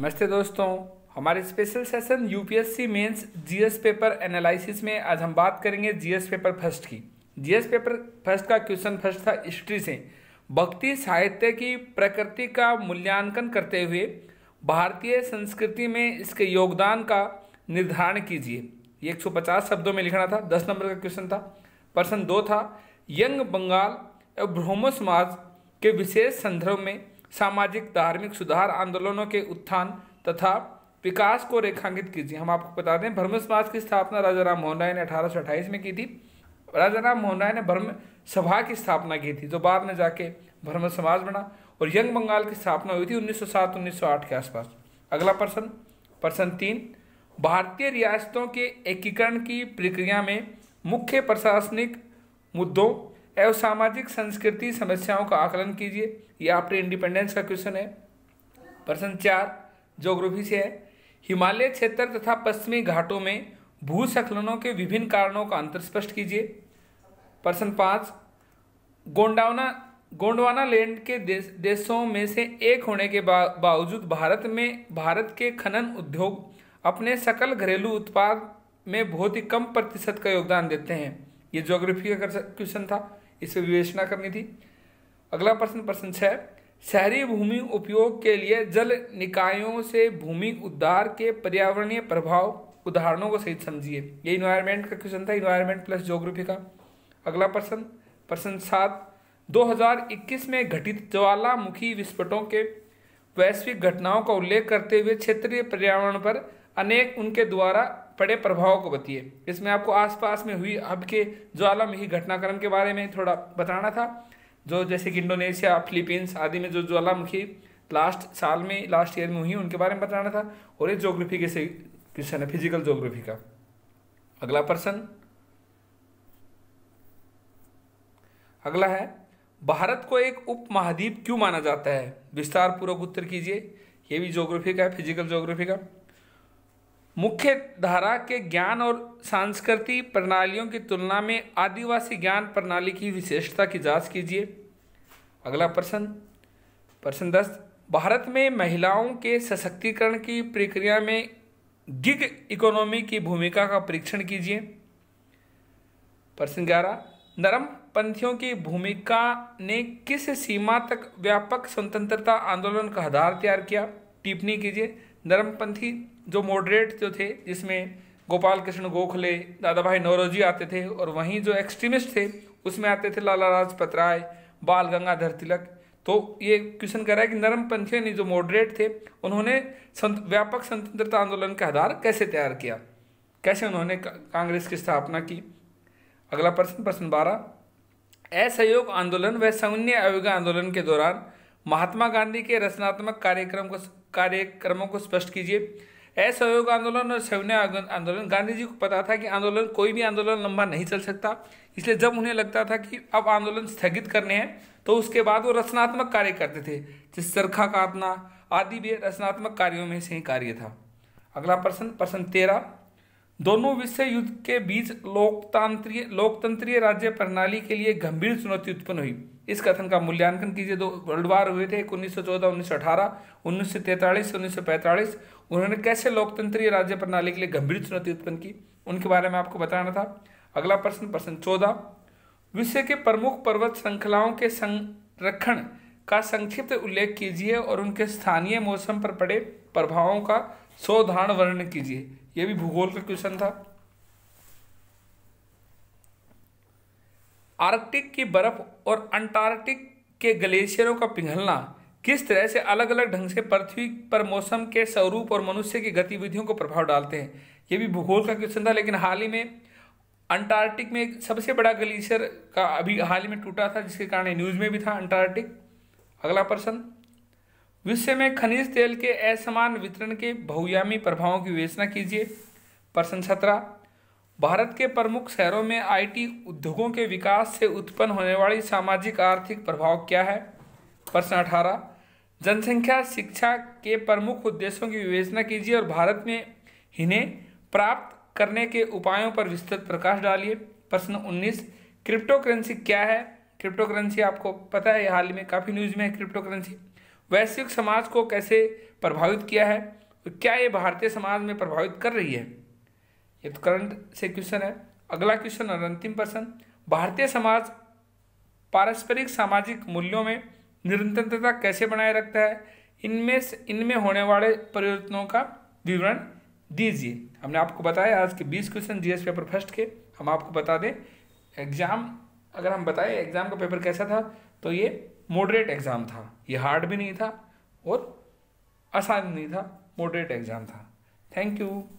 नमस्ते दोस्तों हमारे special session UPSC mains GS paper analysis में आज हम बात करेंगे जीएस पेपर फर्स्ट की जीएस पेपर फर्स्ट का क्वेश्चन फर्स्ट था हिस्ट्री से भक्ति साहित्य की प्रकृति का मूल्यांकन करते हुए भारतीय संस्कृति में इसके योगदान का निर्धारण कीजिए ये 150 शब्दों में लिखना था 10 नंबर का क्वेश्चन था प्रश्न दो था यंग बंगाल एवं ब्रह्मो समाज के विशेष संदर्भ में सामाजिक धार्मिक सुधार आंदोलनों के उत्थान तथा विकास को रेखांकित कीजिए हम आपको बता दें ब्रह्म समाज की स्थापना राजा राम मोहन राय ने अठारह में की थी राजा राम मोहन राय ने ब्रह्म सभा की स्थापना की थी जो बाद में जाके ब्रह्म समाज बना और यंग बंगाल की स्थापना हुई थी 1907-1908 के आसपास अगला प्रश्न प्रश्न तीन भारतीय रियासतों के एकीकरण की प्रक्रिया में मुख्य प्रशासनिक मुद्दों एवं सामाजिक संस्कृति समस्याओं का आकलन कीजिए ये आपके इंडिपेंडेंस का क्वेश्चन है प्रश्न चार जोग्राफी से है हिमालय क्षेत्र तथा पश्चिमी घाटों में भूसखलनों के विभिन्न कारणों का अंतर स्पष्ट कीजिए प्रश्न पाँच गोंडावना गोंडवाना लैंड के देश, देशों में से एक होने के बा, बावजूद भारत में भारत के खनन उद्योग अपने सकल घरेलू उत्पाद में बहुत ही कम प्रतिशत का योगदान देते हैं ये ज्योग्राफी का क्वेश्चन था इस पर विवेचना करनी थी अगला प्रश्न प्रश्न छह शहरी भूमि उपयोग के लिए जल निकायों से भूमि उद्धार के पर्यावरणीय प्रभाव उदाहरणों को सही समझिए ये इन्वायरमेंट का क्वेश्चन था इन्वायरमेंट प्लस ज्योग्राफी का अगला प्रश्न प्रश्न सात 2021 में घटित ज्वालामुखी विस्फोटों के वैश्विक घटनाओं का उल्लेख करते हुए क्षेत्रीय पर्यावरण पर अनेक उनके द्वारा पड़े प्रभाव को बतिए इसमें आपको आसपास में हुई अब के ज्वालामुखी घटनाक्रम के बारे में थोड़ा बताना था जो जैसे कि इंडोनेशिया फिलीपींस आदि में जो ज्वालामुखी लास्ट साल में लास्ट ईयर में हुई उनके बारे में बताना था और ये जोग्राफी के क्वेश्चन है फिजिकल जोग्राफी का अगला प्रश्न अगला है भारत को एक उप महाद्वीप क्यों माना जाता है विस्तार पूर्वक उत्तर कीजिए यह भी ज्योग्राफी का है फिजिकल ज्योग्राफी का मुख्य धारा के ज्ञान और सांस्कृतिक प्रणालियों की तुलना में आदिवासी ज्ञान प्रणाली की विशेषता की जांच कीजिए अगला प्रश्न प्रश्न दस भारत में महिलाओं के सशक्तिकरण की प्रक्रिया में गिग इकोनॉमी की भूमिका का परीक्षण कीजिए प्रश्न ग्यारह नरम पंथियों की भूमिका ने किस सीमा तक व्यापक स्वतंत्रता आंदोलन का आधार तैयार किया टिप्पणी कीजिए नरमपंथी जो मॉडरेट जो थे जिसमें गोपाल कृष्ण गोखले दादा भाई नौरोजी आते थे और वहीं जो एक्सट्रीमिस्ट थे उसमें आते थे लाला लाजपत राय बाल गंगाधर तिलक तो ये क्वेश्चन कह रहा है कि नरम पंथियों ने जो मॉडरेट थे उन्होंने संत, व्यापक स्वतंत्रता आंदोलन का आधार कैसे तैयार किया कैसे उन्होंने कांग्रेस की स्थापना की अगला प्रश्न प्रश्न बारह असहयोग आंदोलन व सैन्य अवज्ञा आंदोलन के दौरान महात्मा गांधी के रचनात्मक कार्यक्रम को कार्यक्रमों को स्पष्ट कीजिए असहयोग आंदोलन और सविनय आंदोलन गांधी जी को पता था कि आंदोलन कोई भी आंदोलन लंबा नहीं चल सकता इसलिए जब उन्हें लगता था कि अब आंदोलन स्थगित करने हैं तो उसके बाद वो रचनात्मक कार्य करते थे जिस चरखा काटना आदि भी रचनात्मक कार्यों में से ही कार्य था अगला प्रश्न प्रश्न तेरह दोनों विश्व युद्ध के बीच लोकतांत्रिक लोकतंत्रीय राज्य प्रणाली के लिए गंभीर चुनौती उत्पन्न हुई इस कथन का मूल्यांकन कीजिए दो वर्ल्ड वार हुए थे उन्नीस सौ चौदह उन्नीस सौ अठारह उन्नीस सौ तैंतालीस उन्नीस सौ पैंतालीस उन्होंने कैसे लोकतंत्रीय राज्य प्रणाली के लिए गंभीर चुनौती उत्पन्न की उनके बारे में आपको बताना था अगला प्रश्न प्रश्न चौदह विश्व के प्रमुख पर्वत श्रृंखलाओं के संरक्षण का संक्षिप्त उल्लेख कीजिए और उनके स्थानीय मौसम पर पड़े प्रभावों का सौधारण वर्णन कीजिए यह भी भूगोल का क्वेश्चन था आर्कटिक की बर्फ और अंटार्कटिक के ग्लेशियरों का पिघलना किस तरह से अलग अलग ढंग से पृथ्वी पर मौसम के स्वरूप और मनुष्य की गतिविधियों को प्रभाव डालते हैं ये भी भूगोल का क्वेश्चन था लेकिन हाल ही में अंटार्कटिक में सबसे बड़ा ग्लेशियर का अभी हाल ही में टूटा था जिसके कारण न्यूज में भी था अंटार्कटिक अगला प्रश्न विश्व में खनिज तेल के असमान वितरण के बहुयामी प्रभावों की विवेचना कीजिए प्रश्न सत्रह भारत के प्रमुख शहरों में आईटी उद्योगों के विकास से उत्पन्न होने वाली सामाजिक आर्थिक प्रभाव क्या है प्रश्न अठारह जनसंख्या शिक्षा के प्रमुख उद्देश्यों की विवेचना कीजिए और भारत में इन्हें प्राप्त करने के उपायों पर विस्तृत प्रकाश डालिए प्रश्न उन्नीस क्रिप्टो करेंसी क्या है क्रिप्टो करेंसी आपको पता है हाल में काफ़ी न्यूज में है क्रिप्टो करेंसी वैश्विक समाज को कैसे प्रभावित किया है क्या ये भारतीय समाज में प्रभावित कर रही है ये तो करंट से क्वेश्चन है अगला क्वेश्चन और अंतिम प्रश्न भारतीय समाज पारस्परिक सामाजिक मूल्यों में निरंतरता कैसे बनाए रखता है इनमें इनमें होने वाले परिवर्तनों का विवरण दीजिए हमने आपको बताया आज के 20 क्वेश्चन जीएस पेपर फर्स्ट के हम आपको बता दें एग्जाम अगर हम बताएं एग्जाम का पेपर कैसा था तो ये मॉडरेट एग्जाम था ये हार्ड भी नहीं था और आसान नहीं था मॉडरेट एग्जाम था थैंक यू